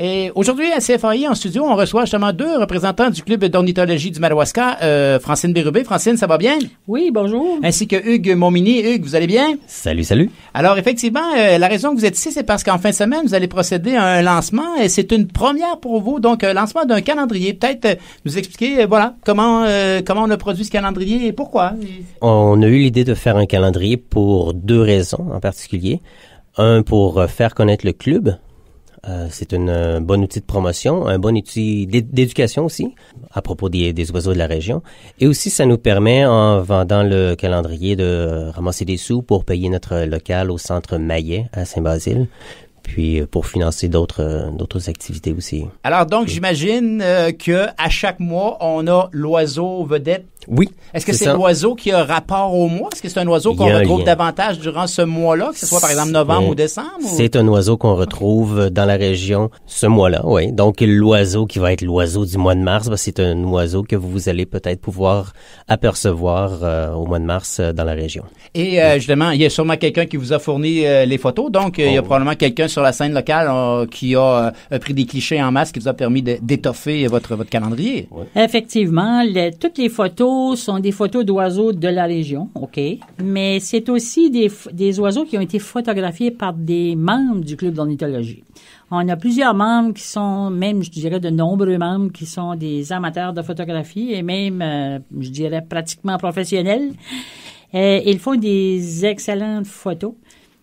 Et aujourd'hui, à CFAI, en studio, on reçoit justement deux représentants du club d'ornithologie du Madawaska, euh, Francine Bérubé. Francine, ça va bien? Oui, bonjour. Ainsi que Hugues Momini. Hugues, vous allez bien? Salut, salut. Alors, effectivement, euh, la raison que vous êtes ici, c'est parce qu'en fin de semaine, vous allez procéder à un lancement et c'est une première pour vous. Donc, un euh, lancement d'un calendrier. Peut-être nous expliquer, voilà, comment, comment on a produit ce calendrier et pourquoi. On a eu l'idée de faire un calendrier pour deux raisons en particulier. Un, pour faire connaître le club euh, c'est un euh, bon outil de promotion, un bon outil d'éducation aussi à propos des, oiseaux de la région. Et aussi, ça nous permet, en vendant le calendrier, de ramasser des sous pour payer notre local au centre Maillet à Saint-Basile puis euh, pour financer d'autres d'autres activités aussi. Alors donc j'imagine que à chaque mois on a l'oiseau vedette oui. Est-ce que c'est l'oiseau qui a rapport au mois? Est-ce que c'est un oiseau qu'on retrouve davantage durant ce mois-là, que ce soit par exemple novembre ou décembre? C'est un oiseau qu'on retrouve dans la région ce mois-là, oui. Donc l'oiseau qui va être l'oiseau du mois de mars, ben, c'est un oiseau que vous allez peut-être pouvoir apercevoir euh, au mois de mars euh, dans la région. Et euh, justement, il y a sûrement quelqu'un qui vous a fourni les photos, donc il y a oh. probablement quelqu'un sur la scène locale qui a pris des clichés en masse qui vous a permis d'étoffer votre, votre calendrier. Effectivement, toutes les photos sont des photos d'oiseaux de la région, OK, mais c'est aussi des, des, oiseaux qui ont été photographiés par des membres du club d'ornithologie. On a plusieurs membres qui sont, même, je dirais, de nombreux membres qui sont des amateurs de photographie et même, euh, je dirais, pratiquement professionnels. Euh, ils font des excellentes photos.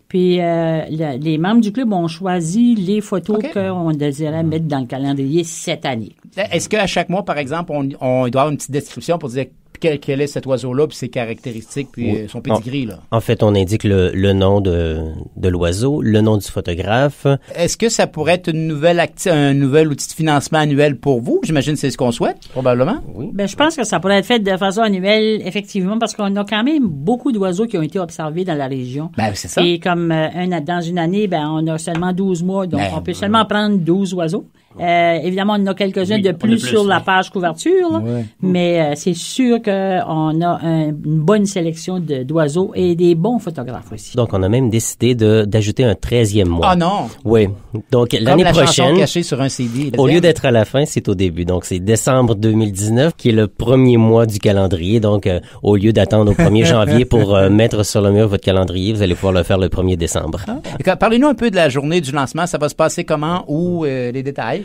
Puis euh, les membres du club ont choisi les photos qu'on désirait mettre dans le calendrier cette année. Est-ce qu'à chaque mois, par exemple, on, on doit avoir une petite description pour dire quel, est cet oiseau-là, puis ses caractéristiques, puis euh, son pedigree. Là. En fait, on indique le, nom de, l'oiseau, le nom du photographe. Est-ce que ça pourrait être un nouvel outil de financement annuel pour vous? J'imagine que c'est ce qu'on souhaite, probablement. Oui. Ben, je pense que ça pourrait être fait de façon annuelle, effectivement, parce qu'on a quand même beaucoup d'oiseaux qui ont été observés dans la région. Ben, c'est ça. Et comme euh, un, dans une année, ben, on a seulement 12 mois, donc on peut seulement prendre 12 oiseaux. Euh, évidemment, on en a quelques uns de, plus sur la page couverture, mais euh, c'est sûr qu'on a une bonne sélection d'oiseaux et des bons photographes aussi. Donc, on a même décidé d'ajouter un 13e mois. Ah non! Oui. Donc, l'année la prochaine, sur un CD, au lieu d'être à la fin, c'est au début. Donc, c'est décembre 2019 qui est le premier mois du calendrier. Donc, euh, au lieu d'attendre au 1er janvier pour mettre sur le mur votre calendrier, vous allez pouvoir le faire le 1er décembre. Ah. Parlez-nous un peu de la journée du lancement. Ça va se passer comment? ou les détails?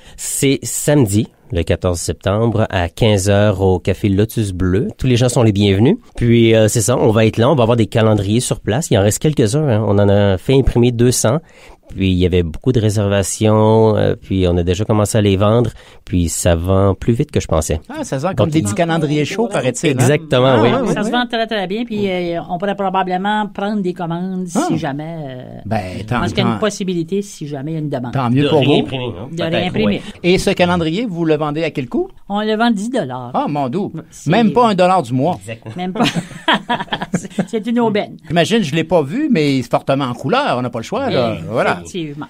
C'est samedi, le 14 septembre à 15h au café Lotus Bleu. Tous les gens sont les bienvenus. Puis euh, c'est ça, on va être là, on va avoir des calendriers sur place. Il en reste quelques-uns. Hein. On en a fait imprimer 200. Puis il y avait beaucoup de réservations, euh, puis on a déjà commencé à les vendre, puis ça vend plus vite que je pensais. Ah, ça sent comme des calendriers chauds, paraît-il. Hein? Exactement, ah, oui. Ça se vend très, très bien, puis euh, on pourrait probablement prendre des commandes si ah. jamais... ben, tant, qu'il y a une possibilité si jamais il y a une demande. Tant mieux pour vous. Hein, de réimprimer. Et ce calendrier, vous le vendez à quel coût? On le vend 10 Ah, mon doux. Même pas un dollar du mois. Même pas. c'est une aubaine. J'imagine, je ne l'ai pas vu, mais est fortement en couleur. On n'a pas le choix. Là. voilà. Effectivement.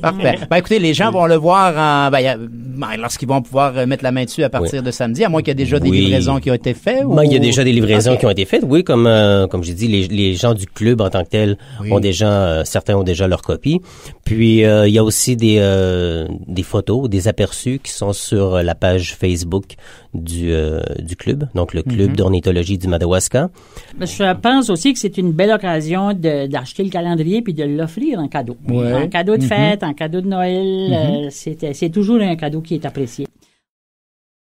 Parfait. Ben, écoutez, les gens vont le voir ben, ben, lorsqu'ils vont pouvoir euh, mettre la main dessus à partir de samedi, à moins qu'il y ait déjà des livraisons qui ont été faites. Ou... Ben, il y a déjà des livraisons qui ont été faites. Oui, comme, euh, comme j'ai dit, les, gens du club en tant que tels ont déjà, euh, certains ont déjà leur copie. Puis, il y a aussi des, des photos, des aperçus qui sont sur la page Facebook du, du club, donc le mm-hmm. club d'ornithologie du Madawaska je pense aussi que c'est une belle occasion d'acheter le calendrier puis de l'offrir en cadeau. un En cadeau de mm-hmm. fête, en cadeau de Noël, mm-hmm. euh, c'est toujours un cadeau qui est apprécié.